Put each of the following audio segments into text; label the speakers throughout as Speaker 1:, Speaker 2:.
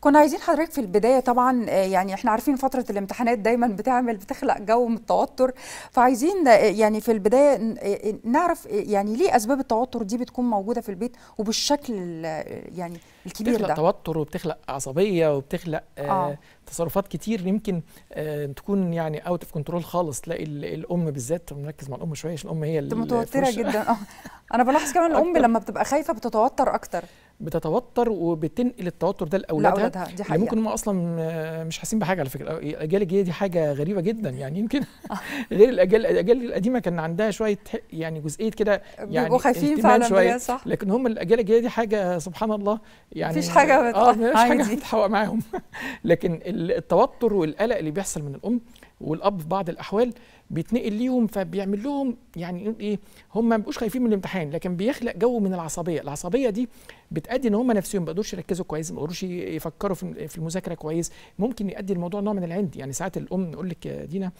Speaker 1: كنا عايزين حضرتك في البدايه طبعا آه، يعني احنا عارفين فتره الامتحانات دايما بتعمل بتخلق جو من التوتر فعايزين آه، يعني في البدايه آه، نعرف يعني ليه اسباب التوتر دي بتكون موجوده في البيت وبالشكل يعني الكبير بتخلق ده توتر وبتخلق عصبيه وبتخلق آه. تصرفات كتير يمكن آه تكون يعني اوت اوف كنترول خالص تلاقي الام بالذات مركز مع الام شويه عشان الام هي اللي متوتره جدا انا بلاحظ كمان الام لما بتبقى خايفه بتتوتر اكتر بتتوتر وبتنقل التوتر ده لاولادها لاولادها دي ممكن هم اصلا مش حاسين بحاجه على فكره الاجيال الجديده دي حاجه غريبه جدا يعني يمكن غير الاجيال الاجيال القديمه كان عندها شويه يعني جزئيه كده يعني بيبقوا خايفين فعلا صح لكن هم الاجيال الجديده دي حاجه سبحان الله يعني مفيش حاجه آه مفيش حاجه بتتحقق معاهم لكن التوتر والقلق اللي بيحصل من الام والاب في بعض الاحوال بيتنقل ليهم فبيعمل لهم يعني إيه،, ايه هم ما بيبقوش خايفين من الامتحان لكن بيخلق جو من العصبيه العصبيه دي بتادي ان هم نفسهم ما بيقدروش يركزوا كويس ما بيقدروش يفكروا في المذاكره كويس ممكن يؤدي الموضوع نوع من العند يعني ساعات الام نقول لك يا دينا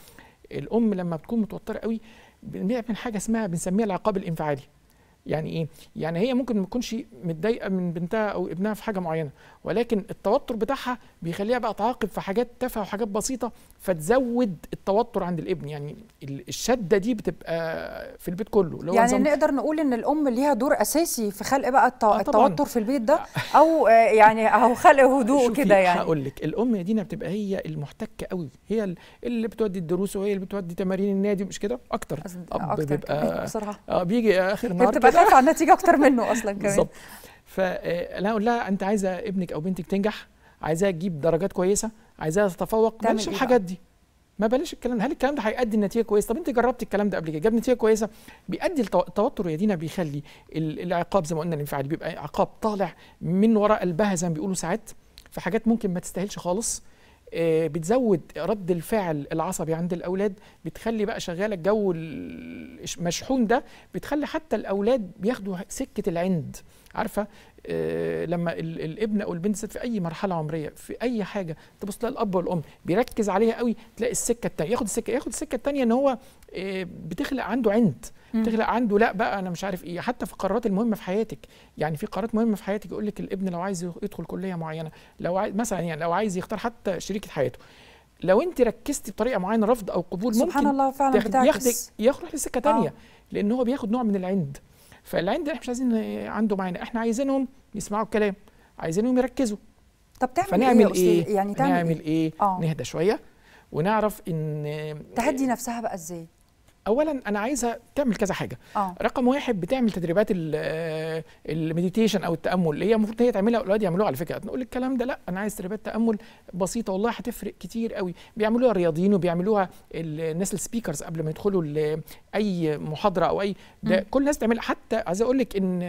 Speaker 1: الام لما بتكون متوتره قوي بنعمل حاجه اسمها بنسميها العقاب الانفعالي يعني ايه يعني هي ممكن ما تكونش متضايقه من بنتها او ابنها في حاجه معينه ولكن التوتر بتاعها بيخليها بقى تعاقب في حاجات تافهه وحاجات بسيطه فتزود التوتر عند الابن يعني الشده دي بتبقى في البيت كله لو يعني نقدر نقول ان الام ليها دور اساسي في خلق بقى الت... آه التوتر في البيت ده او يعني او خلق هدوء كده يعني هقول لك الام يا دينا بتبقى هي المحتكه قوي هي اللي بتودي الدروس وهي اللي بتودي تمارين النادي مش كده اكتر أكتر بيبقى بسرعه اه بيجي اخر النهار خايفه على النتيجه اكتر منه اصلا كمان بالظبط فانا اقول لها انت عايزه ابنك او بنتك تنجح عايزاها تجيب درجات كويسه عايزاها تتفوق بلاش إيه الحاجات دي ما بلاش الكلام ده هل الكلام ده هيؤدي لنتيجه كويسه طب انت جربت الكلام ده قبل كده جاب نتيجه كويسه بيؤدي التوتر يا دينا بيخلي العقاب زي ما قلنا الانفعالي بيبقى عقاب طالع من وراء قلبها زي ما بيقولوا ساعات في حاجات ممكن ما تستاهلش خالص آه، بتزود رد الفعل العصبي عند الاولاد بتخلي بقى شغاله الجو المشحون ده بتخلي حتى الاولاد بياخدوا سكه العند عارفه آه لما الابن او البنت في اي مرحله عمريه في اي حاجه تبص لها الاب والام بيركز عليها قوي تلاقي السكه الثانيه ياخد السكه ياخد السكه الثانيه ان هو آه بتخلق عنده عند تغلق عنده لا بقى انا مش عارف ايه حتى في القرارات المهمه في حياتك يعني في قرارات مهمه في حياتك يقول لك الابن لو عايز يدخل كليه معينه لو عايز مثلا يعني لو عايز يختار حتى شريكه حياته لو انت ركزتي بطريقه معينه رفض او قبول سبحان ممكن الله فعلا ياخد يخرج لسكه ثانيه آه. لان هو بياخد نوع من العند فالعند احنا مش عايزين عنده معانا احنا عايزينهم يسمعوا الكلام عايزينهم يركزوا طب تعمل فنعمل ايه, إيه؟ يعني تعمل نعمل ايه, إيه؟ آه. نهدى شويه ونعرف ان تهدي نفسها بقى ازاي اولا انا عايزه تعمل كذا حاجه أوه. رقم واحد بتعمل تدريبات المديتيشن آه، او التامل اللي هي المفروض هي تعملها الاولاد يعملوها على فكره نقول الكلام ده لا انا عايز تدريبات تامل بسيطه والله هتفرق كتير قوي بيعملوها الرياضيين وبيعملوها الناس السبيكرز قبل ما يدخلوا اي محاضره او اي ده م. كل الناس تعملها حتى عايز اقول لك ان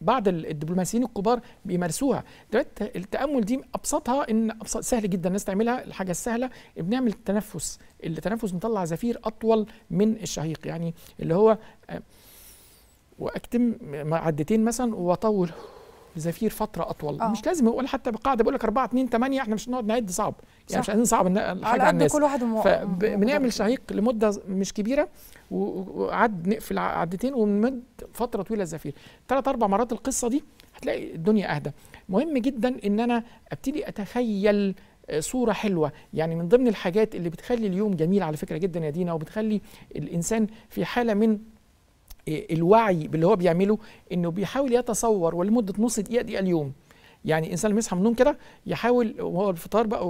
Speaker 1: بعض الدبلوماسيين الكبار بيمارسوها دلوقتي التامل دي ابسطها ان أبسط سهل جدا الناس تعملها الحاجه السهله بنعمل التنفس التنفس بنطلع زفير اطول من الشهيق يعني اللي هو آه، واكتم عدتين مثلا واطول زفير فتره اطول أوه. مش لازم يقول حتى بقاعده بقول لك 4 2 8 احنا مش نقعد نعد صعب يعني صح. مش عايزين نصعب الحاجه على الناس كل واحد مو... فبنعمل شهيق لمده مش كبيره وعد نقفل عدتين ونمد فتره طويله الزفير ثلاث اربع مرات القصه دي هتلاقي الدنيا اهدى مهم جدا ان انا ابتدي اتخيل آه، صوره حلوه يعني من ضمن الحاجات اللي بتخلي اليوم جميل على فكره جدا يا دينا وبتخلي الانسان في حاله من الوعي باللي هو بيعمله انه بيحاول يتصور ولمده نص دقيقه دقيقه اليوم يعني الانسان لما يصحى من النوم كده يحاول وهو الفطار بقى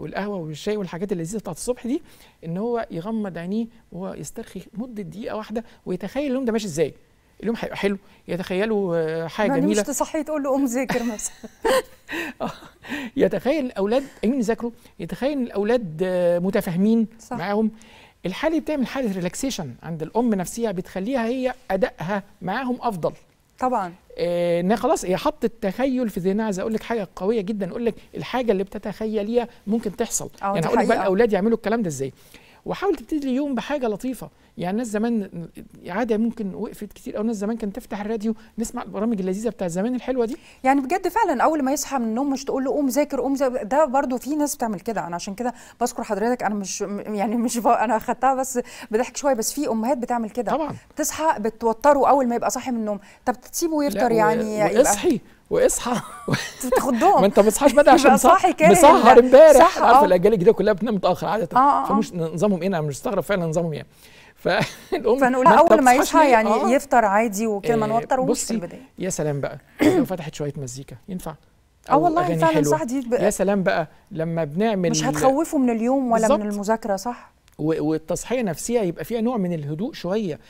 Speaker 1: والقهوه والشاي والحاجات اللذيذه بتاعت الصبح دي ان هو يغمض عينيه وهو يسترخي مده دقيقه واحده ويتخيل اليوم ده ماشي ازاي اليوم هيبقى حلو يتخيلوا آه، حاجه جميله مش تصحي تقول له قوم ذاكر مثلا يتخيل الاولاد قايمين يذاكروا يتخيل الاولاد آه، متفاهمين معاهم الحاله دي بتعمل حاله ريلاكسيشن عند الام نفسها بتخليها هي ادائها معاهم افضل طبعا آه، ان خلاص هي حطت التخيل في ذهنها عايز اقول لك حاجه قويه جدا اقول لك الحاجه اللي بتتخيليها ممكن تحصل اه، يعني هقول لك بقى الاولاد يعملوا الكلام ده ازاي وحاول تبتدي اليوم بحاجه لطيفه يعني الناس زمان عاده ممكن وقفت كتير او الناس زمان كانت تفتح الراديو نسمع البرامج اللذيذه بتاع زمان الحلوه دي يعني بجد فعلا اول ما يصحى من النوم مش تقول له قوم ذاكر قوم ذاكر ده برضو في ناس بتعمل كده انا عشان كده بذكر حضرتك انا مش يعني مش انا اخدتها بس بضحك شويه بس في امهات بتعمل كده طبعا تصحى بتوتره اول ما يبقى صاحي من النوم طب تسيبه يفطر يعني اصحي واصحى تاخدهم ما انت ما تصحاش بدري عشان صاحي كده مسهر يعني. امبارح عارف اه. الاجيال الجديده كلها بتنام متاخر عاده آه آه فمش اه. نظامهم ايه انا مش مستغرب فعلا نظامهم ايه فالام فنقول اول ما يصحى يعني آه يفطر عادي وكل ما آه، ونص في البدايه يا سلام بقى لو فتحت شويه مزيكا ينفع اه والله فعلا صح دي يا سلام بقى لما بنعمل مش هتخوفه من اليوم ولا من المذاكره صح والتصحيه نفسها يبقى فيها نوع من الهدوء شويه